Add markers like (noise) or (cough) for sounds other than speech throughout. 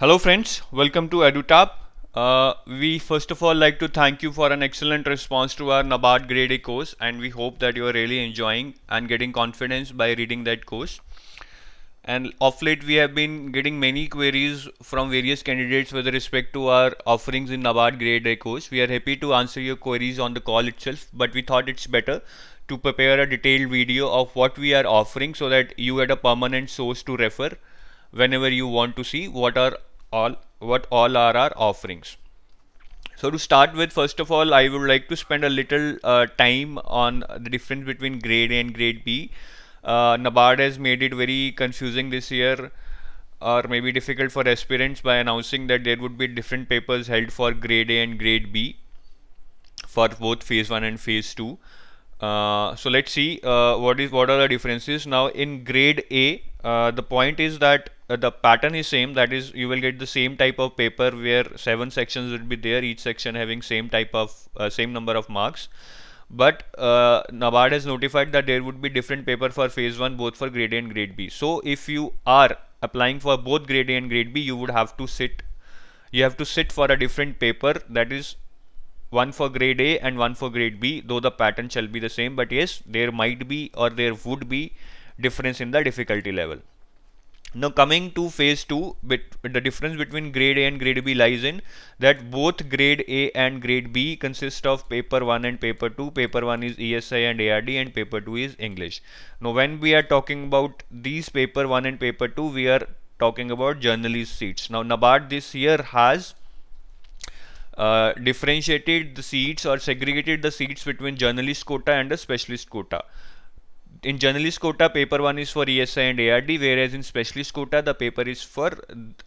Hello friends, welcome to EduTap. Uh, we first of all like to thank you for an excellent response to our NABARD Grade A course and we hope that you are really enjoying and getting confidence by reading that course. And of late we have been getting many queries from various candidates with respect to our offerings in NABARD Grade A course. We are happy to answer your queries on the call itself but we thought it's better to prepare a detailed video of what we are offering so that you had a permanent source to refer whenever you want to see what are all what all are our offerings so to start with first of all I would like to spend a little uh, time on the difference between grade A and grade B uh, NABARD has made it very confusing this year or maybe difficult for aspirants by announcing that there would be different papers held for grade A and grade B for both phase 1 and phase 2 uh, so let's see uh, what is what are the differences now in grade A uh, the point is that uh, the pattern is same that is you will get the same type of paper where seven sections would be there each section having same type of uh, same number of marks but uh, NABARD has notified that there would be different paper for phase 1 both for grade A and grade B so if you are applying for both grade A and grade B you would have to sit you have to sit for a different paper that is one for grade A and one for grade B though the pattern shall be the same but yes there might be or there would be difference in the difficulty level now coming to phase 2, the difference between grade A and grade B lies in that both grade A and grade B consist of paper 1 and paper 2. Paper 1 is ESI and ARD and paper 2 is English. Now when we are talking about these paper 1 and paper 2, we are talking about journalist seats. Now NABARD this year has uh, differentiated the seats or segregated the seats between journalist quota and a specialist quota in journalist quota paper 1 is for ESI and ARD whereas in specialist quota the paper is for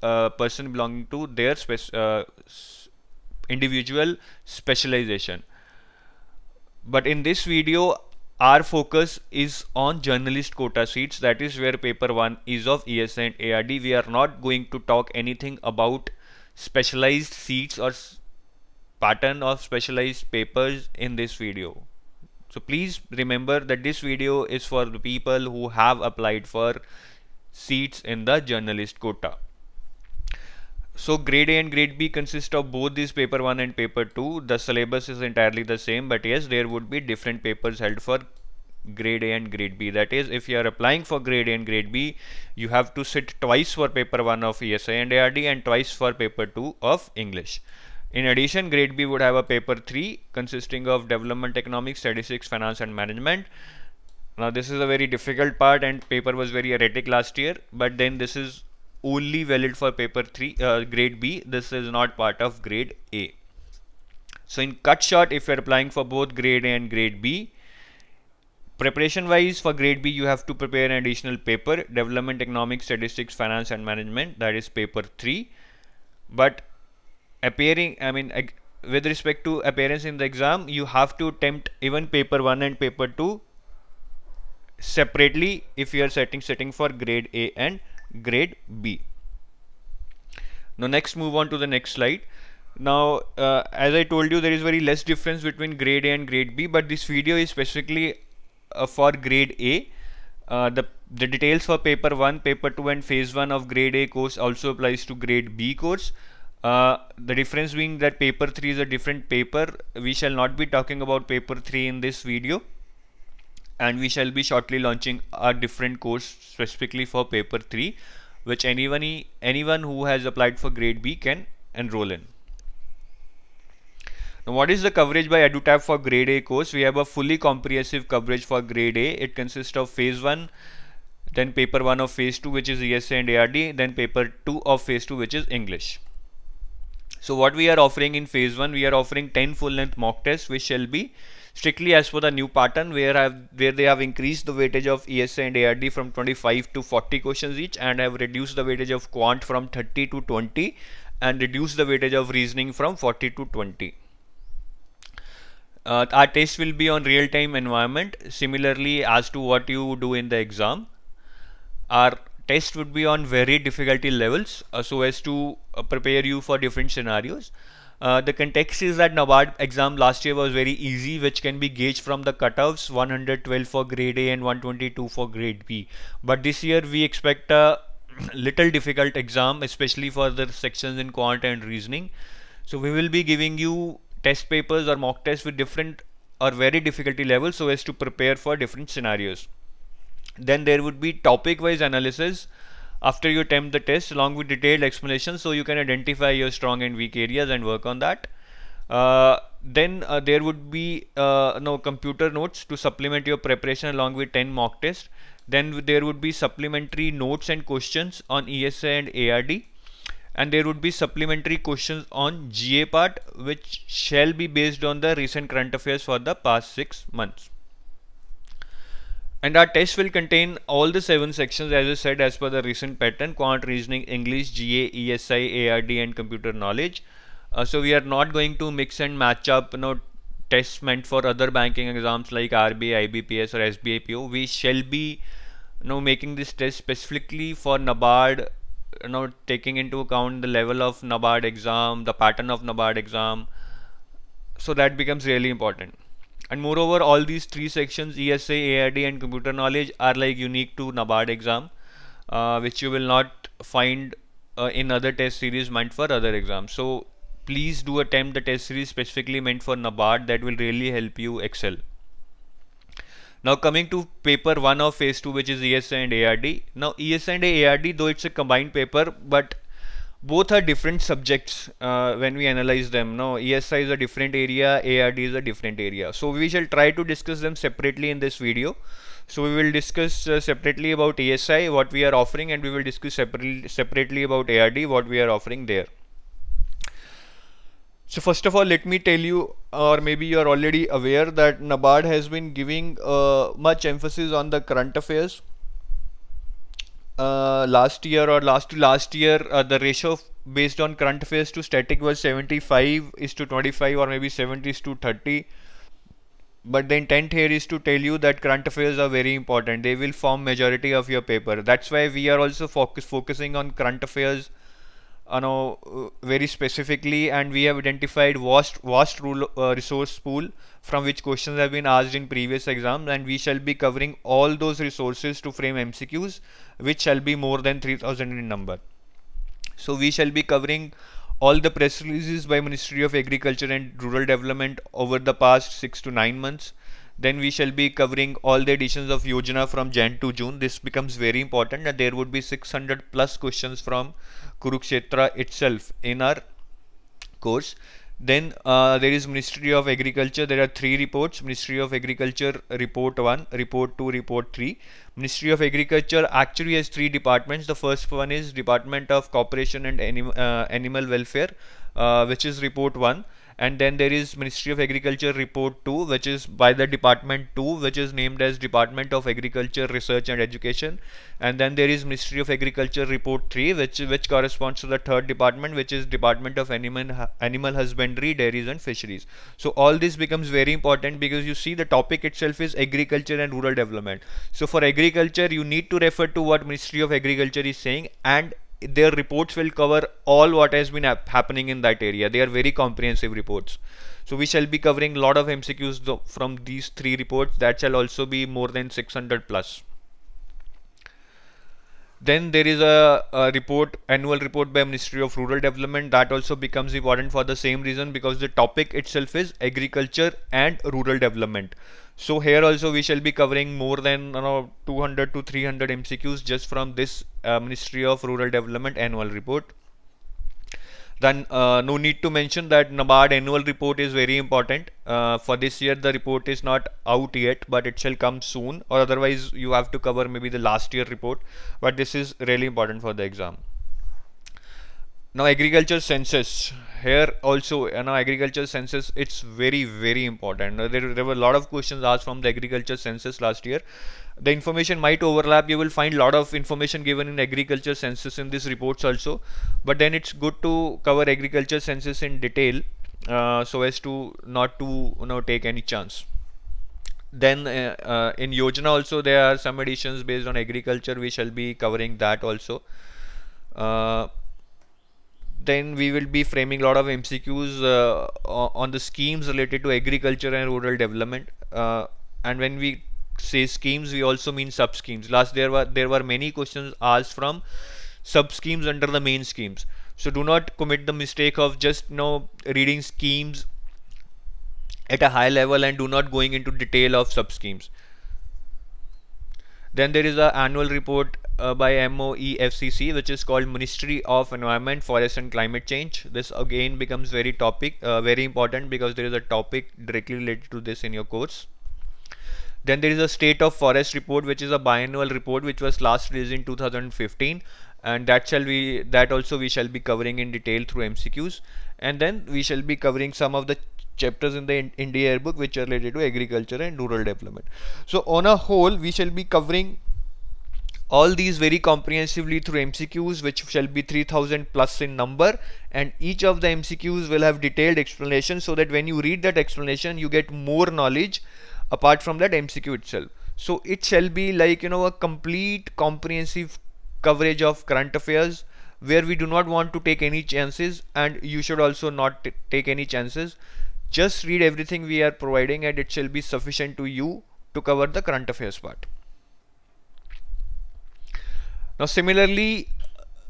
uh, person belonging to their uh, individual specialization but in this video our focus is on journalist quota seats that is where paper 1 is of ESI and ARD we are not going to talk anything about specialized seats or pattern of specialized papers in this video so please remember that this video is for the people who have applied for seats in the journalist quota so grade A and grade B consist of both these paper 1 and paper 2 the syllabus is entirely the same but yes there would be different papers held for grade A and grade B. That is, if you are applying for grade A and grade B, you have to sit twice for paper 1 of ESI and ARD and twice for paper 2 of English. In addition, grade B would have a paper 3 consisting of development economics, statistics, finance and management. Now this is a very difficult part and paper was very erratic last year, but then this is only valid for paper 3 uh, grade B. This is not part of grade A. So in cut short, if you're applying for both grade A and grade B, preparation wise for grade B, you have to prepare an additional paper, development economics, statistics, finance and management, that is paper 3. But appearing i mean with respect to appearance in the exam you have to attempt even paper 1 and paper 2 separately if you are setting setting for grade A and grade B now next move on to the next slide now uh, as I told you there is very less difference between grade A and grade B but this video is specifically uh, for grade A uh, the, the details for paper 1 paper 2 and phase 1 of grade A course also applies to grade B course uh, the difference being that paper 3 is a different paper we shall not be talking about paper 3 in this video and we shall be shortly launching a different course specifically for paper 3 which anyone anyone who has applied for grade B can enroll in now what is the coverage by EduTab for grade A course we have a fully comprehensive coverage for grade A it consists of phase 1 then paper 1 of phase 2 which is ESA and ARD then paper 2 of phase 2 which is English so what we are offering in phase 1, we are offering 10 full length mock tests which shall be strictly as per the new pattern where have, where they have increased the weightage of ESA and ARD from 25 to 40 questions each and have reduced the weightage of quant from 30 to 20 and reduced the weightage of reasoning from 40 to 20. Uh, our test will be on real-time environment similarly as to what you do in the exam. Our test would be on very difficulty levels uh, so as to uh, prepare you for different scenarios. Uh, the context is that NABARD exam last year was very easy which can be gauged from the cutoffs 112 for grade A and 122 for grade B. But this year we expect a (clears throat) little difficult exam especially for the sections in quant and reasoning. So we will be giving you test papers or mock tests with different or very difficulty levels so as to prepare for different scenarios. Then there would be topic wise analysis after you attempt the test along with detailed explanations so you can identify your strong and weak areas and work on that. Uh, then uh, there would be uh, no computer notes to supplement your preparation along with 10 mock tests. Then there would be supplementary notes and questions on ESA and ARD. And there would be supplementary questions on GA part which shall be based on the recent current affairs for the past 6 months. And our test will contain all the seven sections as I said as per the recent pattern quant reasoning English GA ESI ARD and computer knowledge uh, so we are not going to mix and match up you know tests meant for other banking exams like RBI IBPS or SBAPO we shall be you know making this test specifically for NABARD you know taking into account the level of NABARD exam the pattern of NABARD exam so that becomes really important and moreover all these three sections ESA, AID, and computer knowledge are like unique to NABARD exam uh, which you will not find uh, in other test series meant for other exams so please do attempt the test series specifically meant for NABARD that will really help you excel now coming to paper 1 of phase 2 which is ESA and ARD now ESA and ARD though it's a combined paper but both are different subjects uh, when we analyze them now ESI is a different area ARD is a different area so we shall try to discuss them separately in this video so we will discuss uh, separately about ESI what we are offering and we will discuss separately separately about ARD what we are offering there so first of all let me tell you or maybe you are already aware that NABARD has been giving uh, much emphasis on the current affairs uh, last year or last to last year, uh, the ratio based on current affairs to static was 75 is to 25 or maybe 70 is to 30. But the intent here is to tell you that current affairs are very important. They will form majority of your paper. That's why we are also focus focusing on current affairs you know uh, very specifically and we have identified vast vast rule, uh, resource pool from which questions have been asked in previous exams and we shall be covering all those resources to frame MCQs which shall be more than 3000 in number. So we shall be covering all the press releases by Ministry of Agriculture and Rural Development over the past 6 to 9 months. Then we shall be covering all the editions of Yojana from Jan to June. This becomes very important and there would be 600 plus questions from Kurukshetra itself in our course then uh, there is ministry of agriculture there are three reports ministry of agriculture report 1 report 2 report 3 ministry of agriculture actually has three departments the first one is department of cooperation and anim uh, animal welfare uh, which is report 1 and then there is Ministry of Agriculture report 2 which is by the department 2 which is named as Department of Agriculture Research and Education and then there is Ministry of Agriculture report 3 which which corresponds to the third department which is Department of Animal Animal Husbandry Dairies and Fisheries so all this becomes very important because you see the topic itself is agriculture and rural development so for agriculture you need to refer to what Ministry of Agriculture is saying and their reports will cover all what has been happening in that area they are very comprehensive reports so we shall be covering a lot of mcqs th from these three reports that shall also be more than 600 plus then there is a, a, report annual report by ministry of rural development that also becomes important for the same reason because the topic itself is agriculture and rural development so here also we shall be covering more than you know, 200 to 300 MCQs just from this uh, Ministry of Rural Development annual report then uh, no need to mention that NABARD annual report is very important uh, for this year the report is not out yet but it shall come soon or otherwise you have to cover maybe the last year report but this is really important for the exam now agriculture census here also you know agriculture census it's very very important there, there were a lot of questions asked from the agriculture census last year the information might overlap you will find a lot of information given in agriculture census in these reports also but then it's good to cover agriculture census in detail uh, so as to not to you know take any chance then uh, uh, in Yojana also there are some additions based on agriculture we shall be covering that also uh, then we will be framing a lot of MCQs uh, on the schemes related to agriculture and rural development. Uh, and when we say schemes, we also mean sub schemes. Last there were there were many questions asked from sub schemes under the main schemes. So do not commit the mistake of just you know reading schemes at a high level and do not going into detail of sub schemes. Then there is an annual report uh, by MOEFCC, which is called Ministry of Environment, Forest and Climate Change. This again becomes very topic, uh, very important because there is a topic directly related to this in your course. Then there is a State of Forest report, which is a biannual report, which was last released in 2015, and that shall be that also we shall be covering in detail through MCQs. And then we shall be covering some of the chapters in the India Book which are related to agriculture and rural development. So on a whole, we shall be covering all these very comprehensively through MCQs which shall be 3000 plus in number and each of the MCQs will have detailed explanation so that when you read that explanation you get more knowledge apart from that MCQ itself. So it shall be like you know a complete comprehensive coverage of current affairs where we do not want to take any chances and you should also not take any chances just read everything we are providing and it shall be sufficient to you to cover the current affairs part. Now similarly,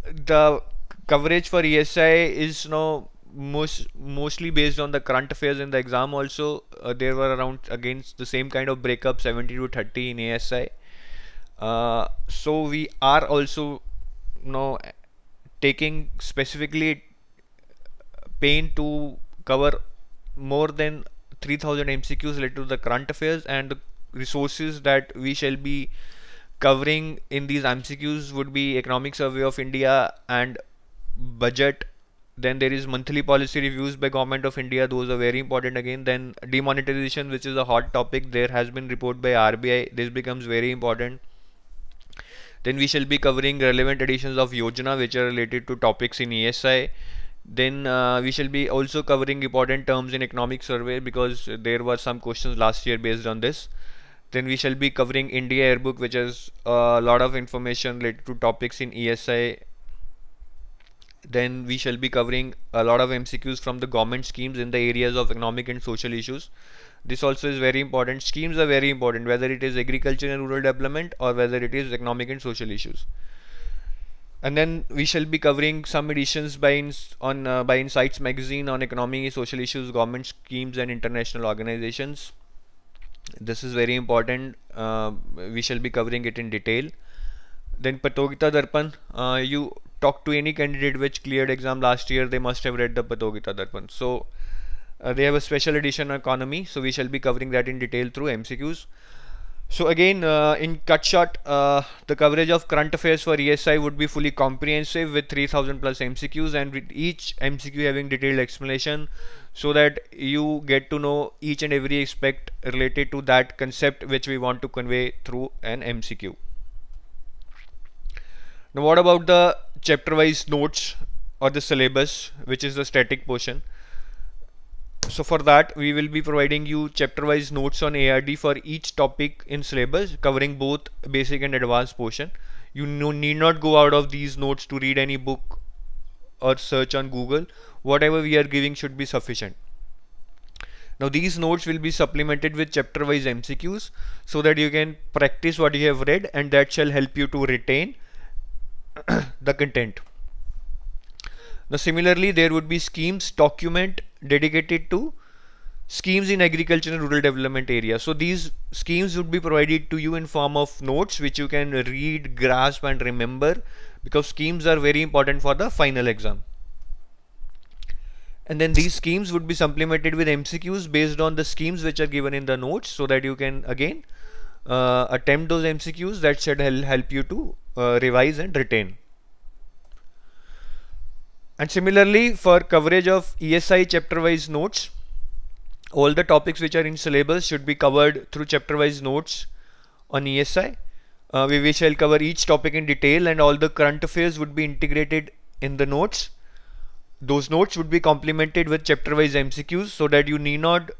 the coverage for ESI is now most mostly based on the current affairs in the exam also uh, there were around against the same kind of breakup 70 to 30 in ASI uh, so we are also now taking specifically pain to cover more than 3000 MCQs related to the current affairs and the resources that we shall be covering in these MCQs would be economic survey of India and budget then there is monthly policy reviews by government of India those are very important again then demonetization which is a hot topic there has been report by RBI this becomes very important then we shall be covering relevant editions of Yojana which are related to topics in ESI then uh, we shall be also covering important terms in economic survey because there were some questions last year based on this then we shall be covering India Airbook which has a lot of information related to topics in ESI then we shall be covering a lot of MCQs from the government schemes in the areas of economic and social issues this also is very important schemes are very important whether it is agriculture and rural development or whether it is economic and social issues and then we shall be covering some editions by ins on uh, by Insights magazine on economy, social issues, government schemes, and international organizations. This is very important. Uh, we shall be covering it in detail. Then Patogita Darpan, uh, you talk to any candidate which cleared exam last year, they must have read the Patogita Darpan. So uh, they have a special edition on economy. So we shall be covering that in detail through MCQs. So again, uh, in cut shot, uh, the coverage of current affairs for ESI would be fully comprehensive with 3000 plus MCQs and with each MCQ having detailed explanation so that you get to know each and every aspect related to that concept which we want to convey through an MCQ. Now what about the chapter wise notes or the syllabus which is the static portion so for that we will be providing you chapter wise notes on ARD for each topic in syllabus covering both basic and advanced portion you no, need not go out of these notes to read any book or search on Google whatever we are giving should be sufficient now these notes will be supplemented with chapter wise MCQs so that you can practice what you have read and that shall help you to retain (coughs) the content now similarly there would be schemes document dedicated to schemes in agriculture and rural development area. So these schemes would be provided to you in form of notes which you can read, grasp and remember because schemes are very important for the final exam. And then these schemes would be supplemented with MCQs based on the schemes which are given in the notes so that you can again uh, attempt those MCQs that should help you to uh, revise and retain. And similarly for coverage of ESI chapter wise notes, all the topics which are in syllabus should be covered through chapter wise notes on ESI. Uh, we, we shall cover each topic in detail and all the current affairs would be integrated in the notes. Those notes would be complemented with chapter wise MCQs so that you need not you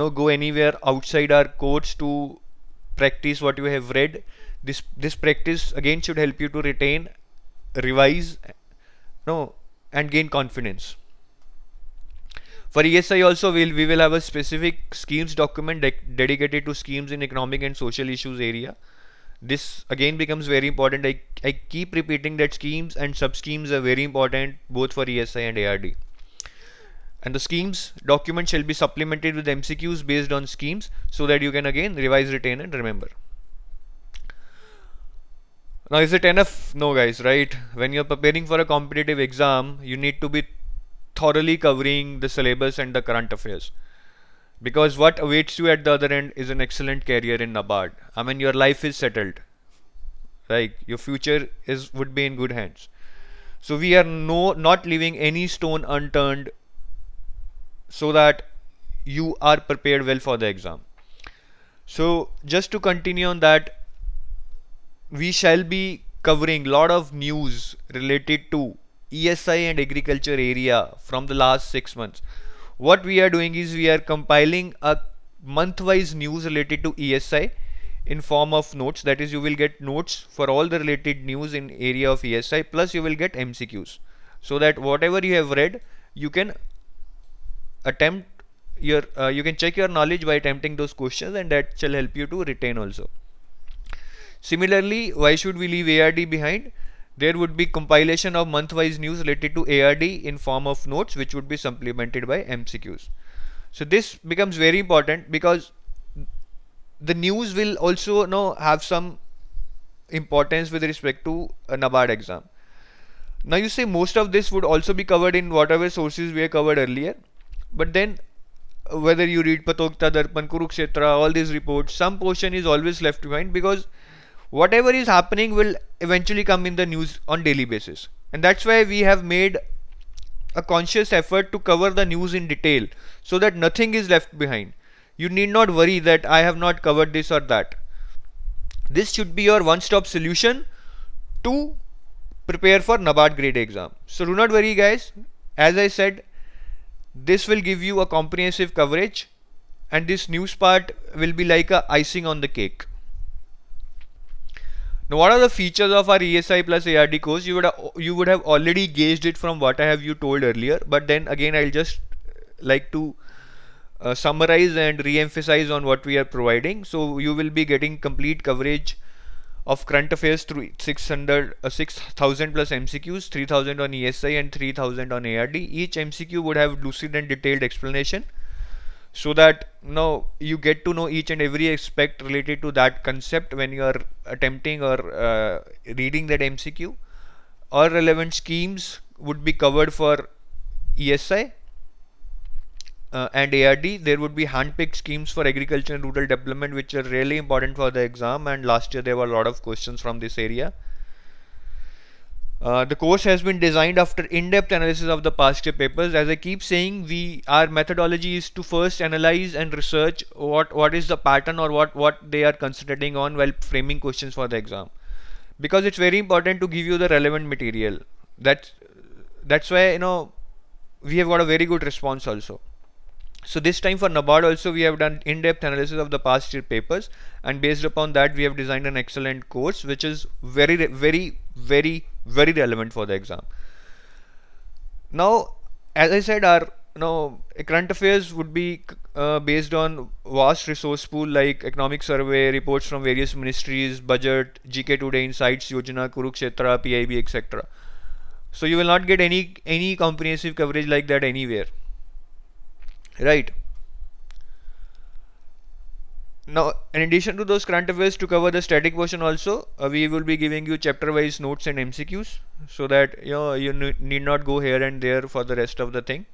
know, go anywhere outside our course to practice what you have read. This, this practice again should help you to retain, revise, you no, know, and gain confidence. For ESI also, we'll, we will have a specific schemes document de dedicated to schemes in economic and social issues area. This again becomes very important. I, I keep repeating that schemes and sub-schemes are very important both for ESI and ARD. And the schemes document shall be supplemented with MCQs based on schemes so that you can again revise, retain and remember now is it enough no guys right when you're preparing for a competitive exam you need to be thoroughly covering the syllabus and the current affairs because what awaits you at the other end is an excellent career in nabard i mean your life is settled right your future is would be in good hands so we are no not leaving any stone unturned so that you are prepared well for the exam so just to continue on that we shall be covering lot of news related to ESI and agriculture area from the last six months. What we are doing is we are compiling a month-wise news related to ESI in form of notes. That is, you will get notes for all the related news in area of ESI. Plus, you will get MCQs. So that whatever you have read, you can attempt your uh, you can check your knowledge by attempting those questions, and that shall help you to retain also. Similarly, why should we leave ARD behind? There would be compilation of month-wise news related to ARD in form of notes which would be supplemented by MCQs. So this becomes very important because the news will also you know, have some importance with respect to a NABARD exam. Now you say most of this would also be covered in whatever sources we have covered earlier. But then whether you read Patokta, Darpan, Kurukshetra, all these reports, some portion is always left behind because whatever is happening will eventually come in the news on daily basis and that's why we have made a conscious effort to cover the news in detail so that nothing is left behind you need not worry that i have not covered this or that this should be your one stop solution to prepare for nabard grade exam so do not worry guys as i said this will give you a comprehensive coverage and this news part will be like a icing on the cake now what are the features of our ESI plus ARD course? You would, you would have already gauged it from what I have you told earlier but then again I'll just uh, like to uh, summarize and re-emphasize on what we are providing. So you will be getting complete coverage of current affairs through 600 uh, 6000 plus MCQs, 3000 on ESI and 3000 on ARD. Each MCQ would have lucid and detailed explanation so that you know you get to know each and every aspect related to that concept when you are attempting or uh, reading that MCQ. All relevant schemes would be covered for ESI uh, and ARD. There would be handpicked schemes for agriculture and rural development which are really important for the exam and last year there were a lot of questions from this area. Uh, the course has been designed after in-depth analysis of the past year papers. As I keep saying, we our methodology is to first analyze and research what what is the pattern or what what they are concentrating on while framing questions for the exam, because it's very important to give you the relevant material. That's that's why you know we have got a very good response also. So this time for NABARD also we have done in-depth analysis of the past year papers and based upon that we have designed an excellent course which is very very very very relevant for the exam. Now, as I said, our now current affairs would be uh, based on vast resource pool like economic survey, reports from various ministries, budget, GK Today Insights, Yojana, Kurukshetra, PIB, etc. So you will not get any any comprehensive coverage like that anywhere. Right now in addition to those current affairs to cover the static portion also uh, we will be giving you chapter wise notes and mcqs so that you know, you need not go here and there for the rest of the thing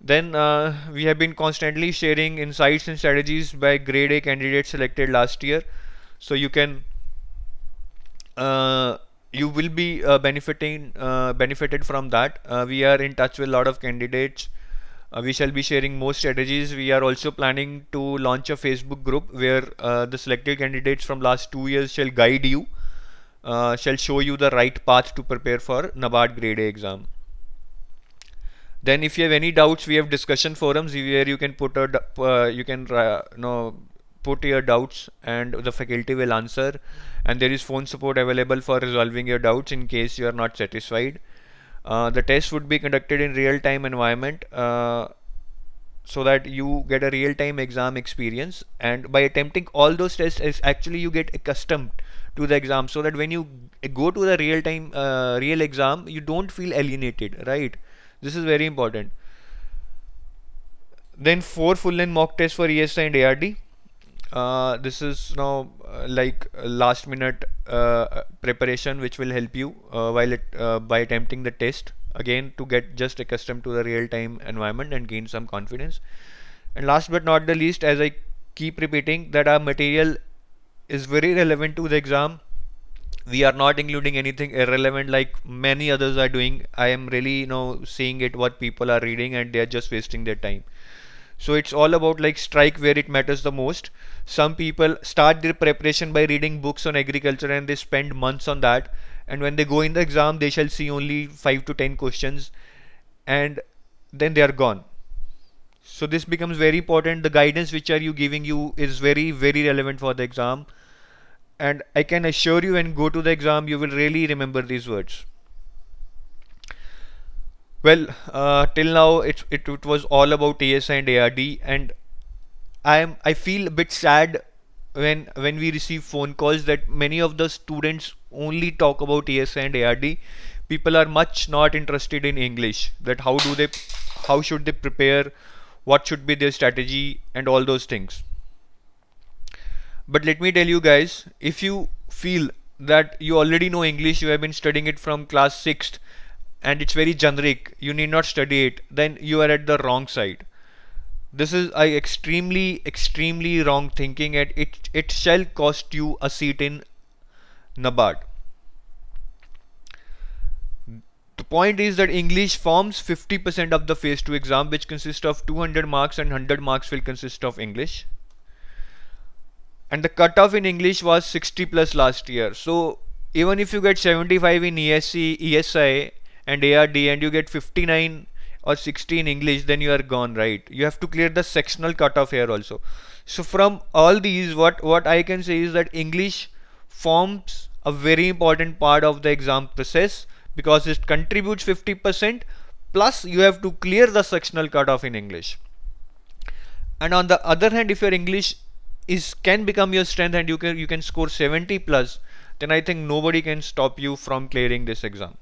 then uh, we have been constantly sharing insights and strategies by grade a candidates selected last year so you can uh, you will be uh, benefiting uh, benefited from that uh, we are in touch with a lot of candidates uh, we shall be sharing more strategies. We are also planning to launch a Facebook group where uh, the selected candidates from last two years shall guide you, uh, shall show you the right path to prepare for NABARD grade A exam. Then if you have any doubts, we have discussion forums where you can put a, uh, you can uh, know put your doubts and the faculty will answer and there is phone support available for resolving your doubts in case you are not satisfied. Uh, the test would be conducted in real-time environment uh, so that you get a real-time exam experience and by attempting all those tests is actually you get accustomed to the exam so that when you go to the real-time uh, real exam you don't feel alienated right this is very important then four full-length mock tests for ESI and ARD uh, this is now uh, like uh, last minute uh, uh, preparation which will help you uh, while it, by attempting the test again to get just accustomed to the real-time environment and gain some confidence and last but not the least as I keep repeating that our material is very relevant to the exam we are not including anything irrelevant like many others are doing I am really you know seeing it what people are reading and they are just wasting their time so it's all about like strike where it matters the most some people start their preparation by reading books on agriculture and they spend months on that and when they go in the exam they shall see only 5 to 10 questions and then they are gone so this becomes very important the guidance which are you giving you is very very relevant for the exam and i can assure you when go to the exam you will really remember these words well uh, till now it, it, it was all about ASI and ARD and I am I feel a bit sad when when we receive phone calls that many of the students only talk about ASI and ARD people are much not interested in English that how do they how should they prepare what should be their strategy and all those things but let me tell you guys if you feel that you already know English you have been studying it from class 6th and it's very generic you need not study it then you are at the wrong side this is a extremely extremely wrong thinking and it it shall cost you a seat in Nabad. the point is that english forms 50% of the phase 2 exam which consists of 200 marks and 100 marks will consist of english and the cutoff in english was 60 plus last year so even if you get 75 in esc esi and ARD and you get 59 or 60 in English then you are gone right you have to clear the sectional cutoff here also so from all these what what I can say is that English forms a very important part of the exam process because it contributes 50% plus you have to clear the sectional cutoff in English and on the other hand if your English is can become your strength and you can you can score 70 plus then I think nobody can stop you from clearing this exam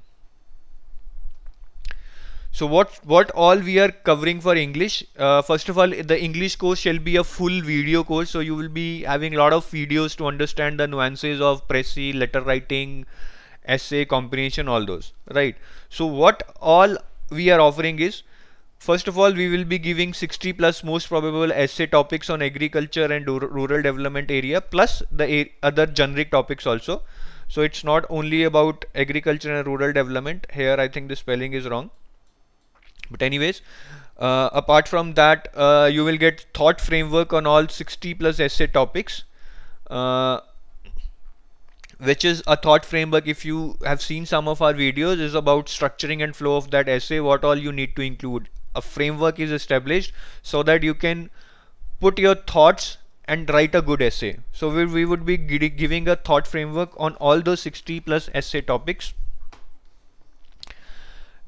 so what what all we are covering for English? Uh, first of all, the English course shall be a full video course, so you will be having a lot of videos to understand the nuances of pressy, letter writing, essay, comprehension, all those, right? So what all we are offering is, first of all, we will be giving 60 plus most probable essay topics on agriculture and rural development area, plus the other generic topics also. So it's not only about agriculture and rural development. Here, I think the spelling is wrong but anyways uh, apart from that uh, you will get thought framework on all 60 plus essay topics uh, which is a thought framework if you have seen some of our videos is about structuring and flow of that essay what all you need to include a framework is established so that you can put your thoughts and write a good essay so we, we would be giving a thought framework on all those 60 plus essay topics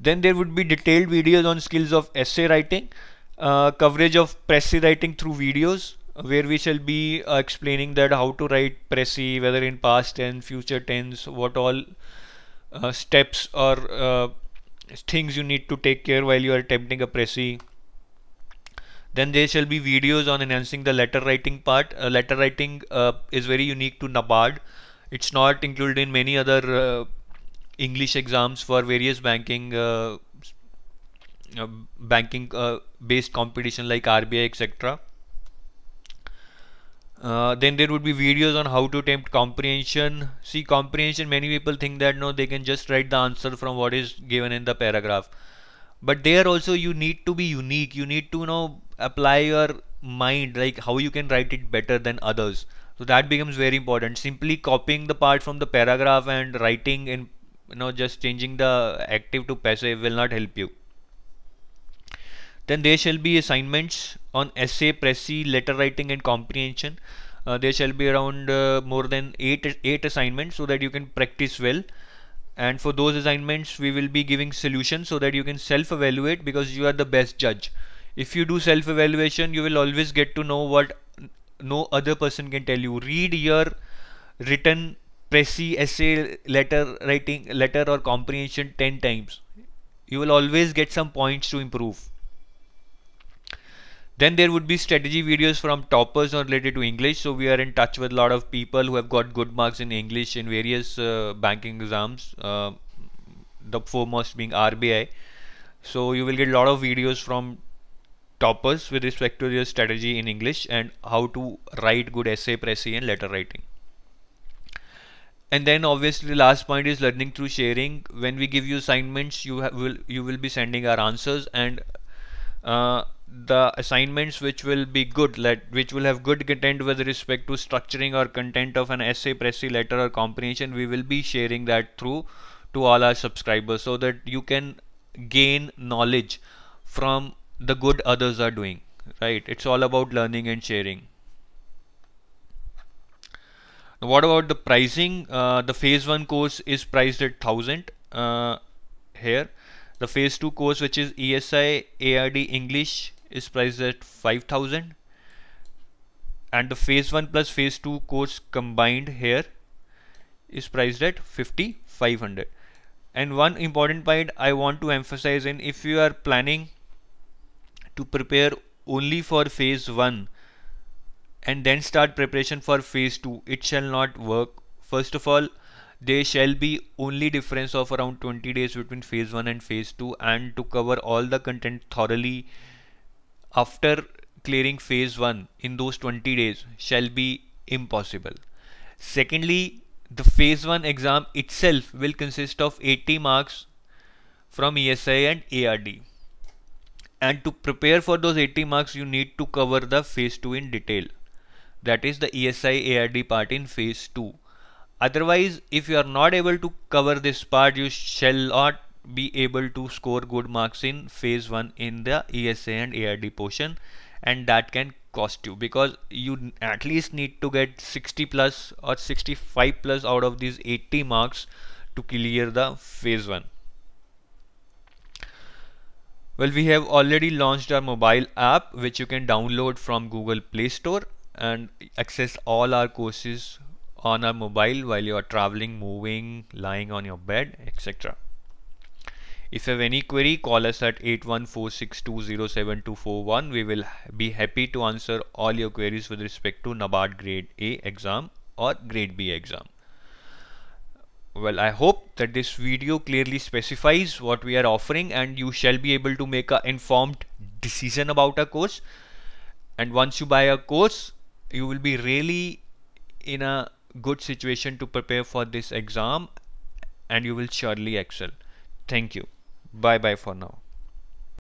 then there would be detailed videos on skills of essay writing, uh, coverage of pressy writing through videos, where we shall be uh, explaining that how to write pressy, whether in past tense, future tense, what all uh, steps or uh, things you need to take care while you are attempting a pressy. Then there shall be videos on enhancing the letter writing part. Uh, letter writing uh, is very unique to NABARD. It's not included in many other English exams for various banking uh, banking uh, based competition like RBI etc. Uh, then there would be videos on how to attempt comprehension see comprehension many people think that no they can just write the answer from what is given in the paragraph but there also you need to be unique you need to you know apply your mind like how you can write it better than others so that becomes very important simply copying the part from the paragraph and writing in you know just changing the active to passive will not help you then there shall be assignments on essay pressy letter writing and comprehension uh, there shall be around uh, more than eight eight assignments so that you can practice well and for those assignments we will be giving solutions so that you can self evaluate because you are the best judge if you do self evaluation you will always get to know what no other person can tell you read your written pressy essay letter writing letter or comprehension 10 times you will always get some points to improve then there would be strategy videos from toppers on related to english so we are in touch with a lot of people who have got good marks in english in various uh, banking exams uh, the foremost being rbi so you will get a lot of videos from toppers with respect to your strategy in english and how to write good essay pressy and letter writing and then obviously the last point is learning through sharing when we give you assignments you will you will be sending our answers and uh, the assignments which will be good let which will have good content with respect to structuring or content of an essay pressy letter or comprehension we will be sharing that through to all our subscribers so that you can gain knowledge from the good others are doing right it's all about learning and sharing now what about the pricing? Uh, the phase 1 course is priced at 1000 uh, here. The phase 2 course which is ESI A I D English is priced at 5000 and the phase 1 plus phase 2 course combined here is priced at 5500 and one important point I want to emphasize in if you are planning to prepare only for phase 1 and then start preparation for phase 2 it shall not work first of all there shall be only difference of around 20 days between phase 1 and phase 2 and to cover all the content thoroughly after clearing phase 1 in those 20 days shall be impossible secondly the phase 1 exam itself will consist of 80 marks from ESI and ARD and to prepare for those 80 marks you need to cover the phase 2 in detail that is the ESI ARD part in phase 2. Otherwise, if you are not able to cover this part, you shall not be able to score good marks in phase 1 in the ESA and ARD portion and that can cost you because you at least need to get 60 plus or 65 plus out of these 80 marks to clear the phase 1. Well, we have already launched our mobile app which you can download from Google Play Store and access all our courses on our mobile while you are traveling, moving, lying on your bed, etc. If you have any query, call us at 8146207241. We will be happy to answer all your queries with respect to NABARD Grade A exam or Grade B exam. Well, I hope that this video clearly specifies what we are offering and you shall be able to make an informed decision about a course. And once you buy a course, you will be really in a good situation to prepare for this exam and you will surely excel thank you bye bye for now